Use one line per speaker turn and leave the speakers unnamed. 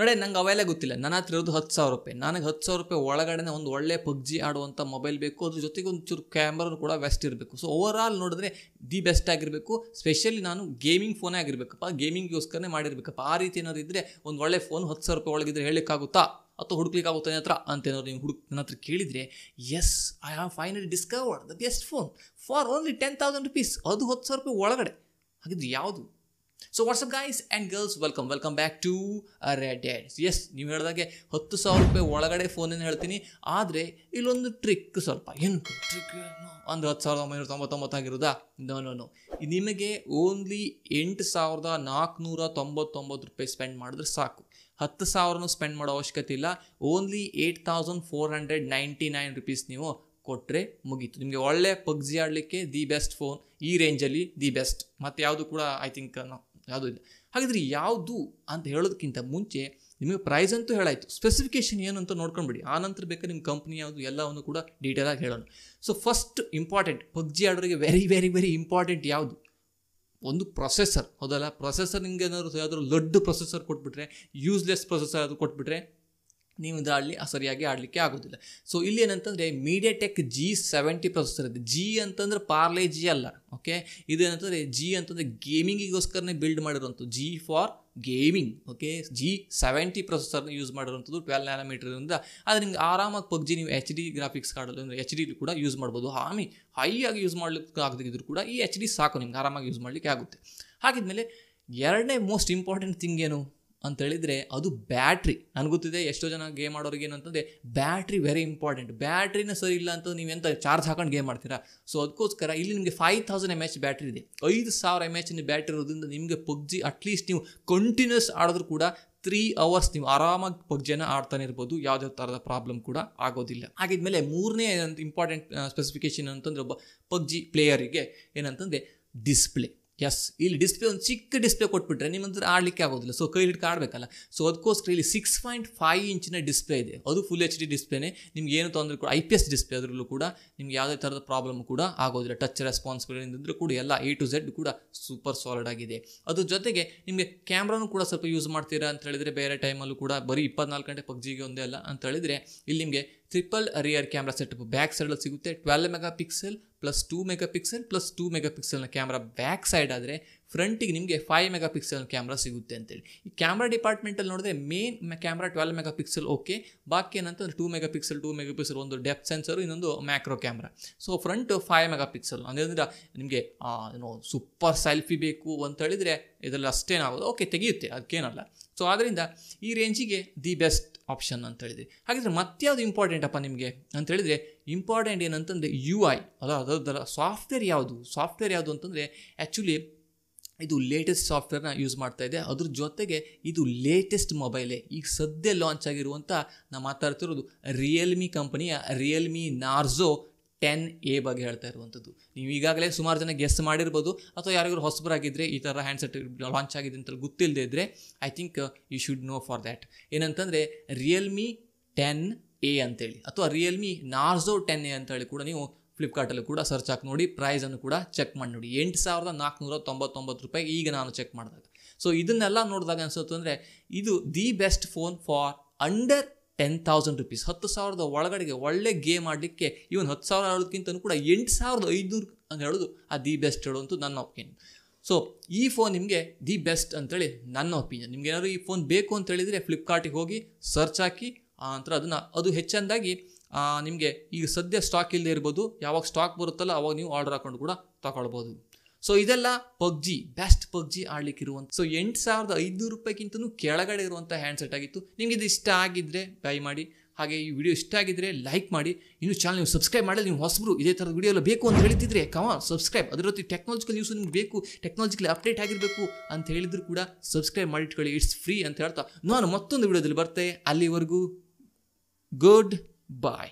ನೋಡಿ ನಂಗೆ ಅವೆಲ್ಲ ಗೊತ್ತಿಲ್ಲ ನನ್ನ ಹತ್ರ ಇರೋದು ಹತ್ತು ಸಾವಿರ ರೂಪಾಯಿ ನನಗೆ ಹತ್ತು ಸಾವಿರ ರೂಪಾಯಿ ಒಳಗಡೆ ಒಂದು ಒಳ್ಳೆ ಪಬ್ಜಿ ಆಡುವಂಥ ಮೊಬೈಲ್ ಬೇಕು ಅದ್ರ ಜೊತೆಗೆ ಒಂದು ಚೂರು ಕೂಡ ಬೆಸ್ಟ್ ಇರಬೇಕು ಸೊ ಓವರ್ ಆಲ್ ನೋಡಿದ್ರೆ ದಿ ಬೆಸ್ಟ್ ಆಗಿರಬೇಕು ಸ್ಪೆಷಲಿ ನಾನು ಗೇಮಿಂಗ್ ಫೋನೇ ಆಗಿರಬೇಕಪ್ಪ ಗೇಮಿಂಗ್ಗೋಸ್ಕರನೇ ಮಾಡಿರಬೇಕಪ್ಪ ಆ ರೀತಿ ಏನಾದ್ರು ಇದ್ದರೆ ಒಂದು ಒಳ್ಳೆ ಫೋನ್ ಹತ್ತು ಸಾವಿರ ರೂಪಾಯಿ ಒಳಗಿದ್ರೆ ಹೇಳಲಿಕ್ಕಾಗುತ್ತಾ ಅಥವಾ ಹುಡುಕ್ಲಿಕ್ಕಾಗುತ್ತೆ ಹತ್ರ ಅಂತ ಏನಾದ್ರು ನೀವು ಹುಡುಕ್ ನನ್ನ ಹತ್ರ ಕೇಳಿದರೆ yes I have finally discovered the best phone for only ten thousand rupees ಅದು ಹತ್ತು ಸಾವಿರ ರೂಪಾಯಿ ಒಳಗಡೆ ಹಾಗಿದ್ರೆ ಯಾವುದು so what's up guys and girls welcome welcome back to Red Dads yes ನೀವು ಹೇಳಿದಾಗೆ ಹತ್ತು ಸಾವಿರ ರೂಪಾಯಿ ಒಳಗಡೆ ಫೋನಿಂದ ಹೇಳ್ತೀನಿ ಆದರೆ ಇಲ್ಲೊಂದು ಟ್ರಿಕ್ ಸ್ವಲ್ಪ ಏನು ಟ್ರಿಕ್ ಒಂದು ಹತ್ತು ಸಾವಿರದ ಒಂಬೈನೂರ ತೊಂಬತ್ತೊಂಬತ್ತಾಗಿರೋದಾ ನೋ ನೋ ನೋ ನಿಮಗೆ ಓನ್ಲಿ ಎಂಟು ಸಾವಿರದ ನಾಲ್ಕುನೂರ ತೊಂಬತ್ತೊಂಬತ್ತು ರೂಪಾಯಿ ಸ್ಪೆಂಡ್ ಮಾಡಿದ್ರೆ ಸಾಕು ಹತ್ತು ಸಾವಿರನೂ ಸ್ಪೆಂಡ್ ಮಾಡೋ ಅವಶ್ಯಕತೆ ಇಲ್ಲ only eight thousand four hundred ninety nine rupees ನೀವು ಕೊಟ್ಟರೆ ಮುಗೀತು ನಿಮಗೆ ಒಳ್ಳೆ ಪಬ್ಜಿ ಆಡಲಿಕ್ಕೆ ದಿ ಬೆಸ್ಟ್ ಫೋನ್ ಈ ರೇಂಜಲ್ಲಿ ದಿ ಬೆಸ್ಟ್ ಮತ್ತು ಯಾವುದು ಕೂಡ ಐ ಥಿಂಕ್ ನಾವು ಯಾವುದು ಇಲ್ಲ ಹಾಗಿದ್ರೆ ಯಾವುದು ಅಂತ ಹೇಳೋದಕ್ಕಿಂತ ಮುಂಚೆ ನಿಮಗೆ ಪ್ರೈಸ್ ಅಂತೂ ಹೇಳಾಯಿತು ಸ್ಪೆಸಿಫಿಕೇಷನ್ ಏನು ಅಂತ ನೋಡ್ಕೊಂಡ್ಬಿಡಿ ಆ ನಂತರ ಬೇಕಾದ್ರೆ ನಿಮ್ಮ ಕಂಪ್ನಿ ಯಾವುದು ಎಲ್ಲವನ್ನು ಕೂಡ ಡೀಟೇಲಾಗಿ ಹೇಳೋಣ ಸೊ ಫಸ್ಟ್ ಇಂಪಾರ್ಟೆಂಟ್ ಪಬ್ಜಿ ಆಡೋರಿಗೆ ವೆರಿ ವೆರಿ ವೆರಿ ಇಂಪಾರ್ಟೆಂಟ್ ಯಾವುದು ಒಂದು ಪ್ರೊಸೆಸರ್ ಹೌದಲ್ಲ ಪ್ರೊಸೆಸರ್ ನಿಮಗೆ ಏನಾದ್ರು ಯಾವ್ದಾದ್ರು ಲಡ್ಡು ಪ್ರೊಸೆಸರ್ ಕೊಟ್ಬಿಟ್ರೆ ಯೂಸ್ಲೆಸ್ ಪ್ರೊಸೆಸರ್ ಅದು ಕೊಟ್ಬಿಟ್ರೆ ನೀವು ಇದರಲ್ಲಿ ಸರಿಯಾಗಿ ಆಡಲಿಕ್ಕೆ ಆಗೋದಿಲ್ಲ ಸೊ ಇಲ್ಲಿ ಏನಂತಂದರೆ MediaTek G seventy processor ಇದೆ ಜಿ ಅಂತಂದ್ರೆ ಪಾರ್ಲೆ ಜಿ ಅಲ್ಲ ಓಕೆ ಇದೇನಂತಂದರೆ ಜಿ ಅಂತಂದರೆ ಗೇಮಿಂಗಿಗೋಸ್ಕರನೇ ಬಿಲ್ಡ್ ಮಾಡಿರೋಂಥ G for gaming okay G seventy ಪ್ರೊಸೆಸರ್ನ ಯೂಸ್ ಮಾಡಿರೋಂಥದ್ದು ಟ್ವೆಲ್ ನ್ಯಾನೋಮೀಟರ್ನಿಂದ ಆದರೆ ನಿಮ್ಗೆ ಆರಾಮಾಗಿ ಪಬ್ಜಿ ನೀವು ಎಚ್ ಡಿ ಗ್ರಾಫಿಕ್ಸ್ ಕಾರ್ಡಲ್ಲಿ ಅಂದರೆ ಎಚ್ ಡಿ ಕೂಡ ಯೂಸ್ ಮಾಡ್ಬೋದು ಹಾಮಿ ಹೈ ಆಗಿ ಯೂಸ್ ಮಾಡಲಿಕ್ಕೆ ಆಗದಿದ್ರು ಕೂಡ ಈ ಎಚ್ ಡಿ ಸಾಕು ನಿಮ್ಗೆ ಆರಾಮಾಗಿ ಯೂಸ್ ಮಾಡಲಿಕ್ಕೆ ಆಗುತ್ತೆ ಹಾಗಿದ್ಮೇಲೆ ಎರಡನೇ ಮೋಸ್ಟ್ ಇಂಪಾರ್ಟೆಂಟ್ ಥಿಂಗ್ ಏನು ಅಂತೇಳಿದರೆ ಅದು ಬ್ಯಾಟ್ರಿ ನನಗೆ ಗೊತ್ತಿದೆ ಎಷ್ಟೋ ಜನ ಗೇಮ್ ಆಡೋರಿಗೆ ಏನಂತಂದರೆ ಬ್ಯಾಟ್ರಿ ವೆರಿ ಇಂಪಾರ್ಟೆಂಟ್ ಬ್ಯಾಟ್ರಿನ ಸರಿ ಇಲ್ಲ ಅಂತ ನೀವು ಎಂತ ಚಾರ್ಜ್ ಹಾಕೊಂಡು ಗೇಮ್ ಮಾಡ್ತೀರಾ ಸೊ ಅದಕ್ಕೋಸ್ಕರ ಇಲ್ಲಿ ನಿಮಗೆ five thousand M H battery ಇದೆ ಐದು ಸಾವಿರ ಎಮ್ ಎಚ್ನ ಬ್ಯಾಟ್ರಿ ಇರೋದ್ರಿಂದ ನಿಮಗೆ ಪಬ್ಜಿ ಅಟ್ಲೀಸ್ಟ್ ನೀವು ಕಂಟಿನ್ಯೂಸ್ ಆಡಿದ್ರು ಕೂಡ ತ್ರೀ ಅವರ್ಸ್ ನೀವು ಆರಾಮಾಗಿ ಪಬ್ಜಿಯನ್ನು ಆಡ್ತಾನೆ ಇರ್ಬೋದು ಯಾವುದೇ ಥರದ ಪ್ರಾಬ್ಲಮ್ ಕೂಡ ಆಗೋದಿಲ್ಲ ಹಾಗಿದ್ಮೇಲೆ ಮೂರನೇ ಏನಂತ ಇಂಪಾರ್ಟೆಂಟ್ ಸ್ಪೆಸಿಫಿಕೇಶನ್ ಅಂತಂದರೆ ಒಬ್ಬ ಪಬ್ಜಿ ಪ್ಲೇಯರಿಗೆ ಏನಂತಂದರೆ ಡಿಸ್ಪ್ಲೇ ಎಸ್ ಇಲ್ಲಿ ಡಿಸ್ಪ್ಲೇ ಒಂದು ಚಿಕ್ಕ ಡಿಸ್ಪ್ಲೇ ಕೊಟ್ಬಿಟ್ರೆ ನಿಮ್ಮಂದ್ರೆ ಆಡಲಿಕ್ಕೆ ಆಗೋದಿಲ್ಲ ಸೊ ಕೈ ಹಿಡ್ಕೊ ಆಡಬೇಕಲ್ಲ ಸೊ ಅದಕ್ಕೋಸ್ಕರ ಇಲ್ಲಿ ಸಿಕ್ಸ್ ಪಾಯಿಂಟ್ ಫೈವ್ ಇಂಚಿನ ಡಿಸ್ಪ್ಲೇ ಇದೆ ಅದು ಫುಲ್ ಎಚ್ ಡಿ ಡಿಸ್ಪ್ಲೇನೆ ನಿಮ್ಗೆ ಏನು ತೊಂದರೆ ಕೂಡ ಐ ಪಿ ಎಸ್ ಡಿಸ್ಪ್ಲೇ ಅದರಲ್ಲೂ ಕೂಡ ನಿಮ್ಗೆ ಯಾವುದೇ ಥರದ ಪ್ರಾಬ್ಲಮ್ ಕೂಡ ಆಗೋದಿಲ್ಲ ಟಚ್ ರೆಸ್ಪಾನ್ಸಿಬಿಲಿಟಿ ಕೂಡ ಎಲ್ಲ ಎ ಟು ಝೆಡ್ ಕೂಡ ಸೂಪರ್ ಸಾಲಿಡ್ ಆಗಿದೆ ಅದ್ರ ಜೊತೆಗೆ ನಿಮಗೆ ಕ್ಯಾಮ್ರಾನು ಕೂಡ ಸ್ವಲ್ಪ ಯೂಸ್ ಮಾಡ್ತೀರಾ ಅಂತ ಹೇಳಿದ್ರೆ ಬೇರೆ ಟೈಮಲ್ಲೂ ಕೂಡ ಬರೀ ಇಪ್ಪತ್ತ್ನಾಲ್ಕು ಗಂಟೆ ಪಬ್ಜಿಗೆ ಒಂದೇ ಅಲ್ಲ ಅಂತ ಹೇಳಿದ್ರೆ ಇಲ್ಲಿ ನಿಮಗೆ triple rear camera setup back ಸೈಡಲ್ಲಿ ಸಿಗುತ್ತೆ twelve mega pixel plus two mega pixel plus two mega ಪಿಕ್ಸೆಲ್ನ ಕ್ಯಾಮ್ರಾ ಬ್ಯಾಕ್ ಸೈಡ್ ಆದರೆ ಫ್ರಂಟಿಗೆ ನಿಮಗೆ ಫೈವ್ ಮೆಗಾ ಪಿಕ್ಸೆಲ್ ಕ್ಯಾಮ್ರಾ ಸಿಗುತ್ತೆ ಅಂತೇಳಿ ಈ ಕ್ಯಾಮ್ರಾ ಡಿಪಾರ್ಟ್ಮೆಂಟಲ್ಲಿ ನೋಡಿದ್ರೆ main camera twelve mega pixel okay ಬಾಕಿ ಏನಂತಂದ್ರೆ two mega pixel two mega pixel ಒಂದು ಡೆಪ್ ಸೆನ್ಸರ್ ಇನ್ನೊಂದು macro camera so front five mega pixel ಅಂದರೆ ನಿಮಗೆ ಏನೋ ಸೂಪರ್ ಸೆಲ್ಫಿ ಬೇಕು ಅಂತ ಹೇಳಿದರೆ ಇದರಲ್ಲಿ ಅಷ್ಟೇನಾಗೋದು ಓಕೆ ತೆಗೆಯುತ್ತೆ ಅದಕ್ಕೇನಲ್ಲ ಸೊ ಆದ್ದರಿಂದ ಈ ರೇಂಜಿಗೆ ದಿ ಬೆಸ್ಟ್ ಆಪ್ಷನ್ ಅಂತ ಹೇಳಿದ್ರಿ ಹಾಗಿದ್ರೆ ಮತ್ತ್ಯಾವುದು ಇಂಪಾರ್ಟೆಂಟ್ ಅಪ್ಪ ನಿಮಗೆ ಅಂತ ಹೇಳಿದರೆ ಇಂಪಾರ್ಟೆಂಟ್ ಏನಂತಂದರೆ ಯು ಐ ಅದ ಸಾಫ್ಟ್ವೇರ್ ಯಾವುದು ಸಾಫ್ಟ್ವೇರ್ ಯಾವುದು ಅಂತಂದರೆ ಆ್ಯಕ್ಚುಲಿ ಇದು ಲೇಟೆಸ್ಟ್ ಸಾಫ್ಟ್ವೇರ್ನ ಯೂಸ್ ಮಾಡ್ತಾ ಇದೆ ಅದ್ರ ಜೊತೆಗೆ ಇದು ಲೇಟೆಸ್ಟ್ ಮೊಬೈಲೇ ಈಗ ಸದ್ಯ ಲಾಂಚ್ ಆಗಿರುವಂಥ ನಾವು ಮಾತಾಡ್ತಿರೋದು ರಿಯಲ್ಮಿ ಕಂಪನಿಯ ರಿಯಲ್ಮಿ ನಾರ್ಝೋ ಟೆನ್ ಎ ಬಗ್ಗೆ ಹೇಳ್ತಾ ಇರುವಂಥದ್ದು ನೀವು ಈಗಾಗಲೇ ಸುಮಾರು ಜನ ಗೆಸ್ ಮಾಡಿರ್ಬೋದು ಅಥವಾ ಯಾರಿಗೂ ಹೊಸಬರಾಗಿದ್ದರೆ ಈ ಥರ ಹ್ಯಾಂಡ್ಸೆಟ್ ಲಾಂಚ್ ಆಗಿದೆ ಅಂತ ಗೊತ್ತಿಲ್ಲದೆ ಇದ್ದರೆ I think you should know for that ಏನಂತಂದರೆ ರಿಯಲ್ಮಿ ಟೆನ್ ಎ ಅಂತೇಳಿ ಅಥವಾ ರಿಯಲ್ಮಿ ನಾರ್ಝೋ ಟೆನ್ ಎ ಅಂತೇಳಿ ಕೂಡ ನೀವು ಫ್ಲಿಪ್ಕಾರ್ಟಲ್ಲಿ ಕೂಡ ಸರ್ಚ್ ಹಾಕಿ ನೋಡಿ ಪ್ರೈಸನ್ನು ಕೂಡ ಚೆಕ್ ಮಾಡಿ ನೋಡಿ ಎಂಟು ಸಾವಿರದ ನಾಲ್ಕುನೂರ ತೊಂಬತ್ತೊಂಬತ್ತು ರೂಪಾಯಿ ಈಗ ನಾನು ಚೆಕ್ ಮಾಡಿದಾಗ ಸೊ ಇದನ್ನೆಲ್ಲ ನೋಡಿದಾಗ ಅನಿಸುತ್ತೆ ಅಂದರೆ ಇದು the best phone for under ten thousand rupees ಹತ್ತು ಸಾವಿರದ ಒಳಗಡೆಗೆ ಒಳ್ಳೆ ಗೇಮ್ ಆಡಲಿಕ್ಕೆ ಇವನ್ ಹತ್ತು ಸಾವಿರ ಹೇಳೋದಕ್ಕಿಂತ ಕೂಡ ಎಂಟು ಸಾವಿರದ ಐದುನೂರು ಅಂತ ಹೇಳೋದು ಆ ದಿ ಬೆಸ್ಟ್ ಹೇಳುವಂಥ ನನ್ನ ಒಪಿನಿಯನ್ ಸೊ ಈ ಫೋನ್ ನಿಮಗೆ ದಿ ಬೆಸ್ಟ್ ಅಂತೇಳಿ ನನ್ನ ಒಪಿನಿಯನ್ ನಿಮ್ಗೆ ಏನಾದರೂ ಈ ಫೋನ್ ಬೇಕು ಅಂತ ಹೇಳಿದರೆ ಫ್ಲಿಪ್ಕಾರ್ಟಿಗೆ ಹೋಗಿ ಸರ್ಚ್ ಹಾಕಿ ಆ ನಂತರ ಅದನ್ನು ಅದು ಹೆಚ್ಚಂದಾಗಿ ನಿಮಗೆ ಈಗ ಸದ್ಯ ಸ್ಟಾಕ್ ಇಲ್ಲದೆ ಇರ್ಬೋದು ಯಾವಾಗ ಸ್ಟಾಕ್ ಬರುತ್ತಲ್ಲ ಅವಾಗ ನೀವು ಆರ್ಡರ್ ಹಾಕೊಂಡು ಕೂಡ ತಗೊಳ್ಬೋದು ಸೊ ಇದೆಲ್ಲ ಪಬ್ಜಿ ಬೆಸ್ಟ್ ಪಬ್ಜಿ ಆಡ್ಲಿಕ್ಕೆ ಇರುವಂಥ ಸೊ ಎಂಟು ಸಾವಿರದ ಐದುನೂರು ರೂಪಾಯಿಗಿಂತಲೂ ಕೆಳಗಡೆ ಇರುವಂಥ ಹ್ಯಾಂಡ್ಸೆಟ್ ಆಗಿತ್ತು ನಿಮಗೆ ಇದು ಇಷ್ಟ ಆಗಿದ್ದರೆ ಬೈ ಮಾಡಿ ಹಾಗೆ ಈ ವಿಡಿಯೋ ಇಷ್ಟ ಆಗಿದ್ದರೆ ಲೈಕ್ ಮಾಡಿ ಇನ್ನು ಚಾನಲ್ ನೀವು ಸಬ್ಸ್ಕ್ರೈಬ್ ಮಾಡಲಿ ನೀವು ಹೊಸಬ್ರು ಇದೇ ಥರದ ವಿಡಿಯೋ ಎಲ್ಲ ಬೇಕು ಅಂತ ಹೇಳ್ತಿದ್ರೆ ಕಮ ಸಬ್ಸ್ಕ್ರೈಬ್ ಅದರೊತ್ತಿ ಟೆಕ್ನಾಲಜಿಕಲ್ ನ್ಯೂಸ್ ನಿಮ್ಗೆ ಬೇಕು ಟೆಕ್ನಾಲಜಿಕಲ್ ಅಪ್ಡೇಟ್ ಆಗಿರಬೇಕು ಅಂತ ಹೇಳಿದ್ರು ಕೂಡ ಸಬ್ಸ್ಕ್ರೈಬ್ ಇಟ್ಕೊಳ್ಳಿ ಇಟ್ಸ್ ಫ್ರೀ ಅಂತ ಹೇಳ್ತಾ ನಾನು ಮತ್ತೊಂದು ವಿಡಿಯೋದಲ್ಲಿ ಬರ್ತೇನೆ ಅಲ್ಲಿವರೆಗೂ ಗುಡ್ Bye.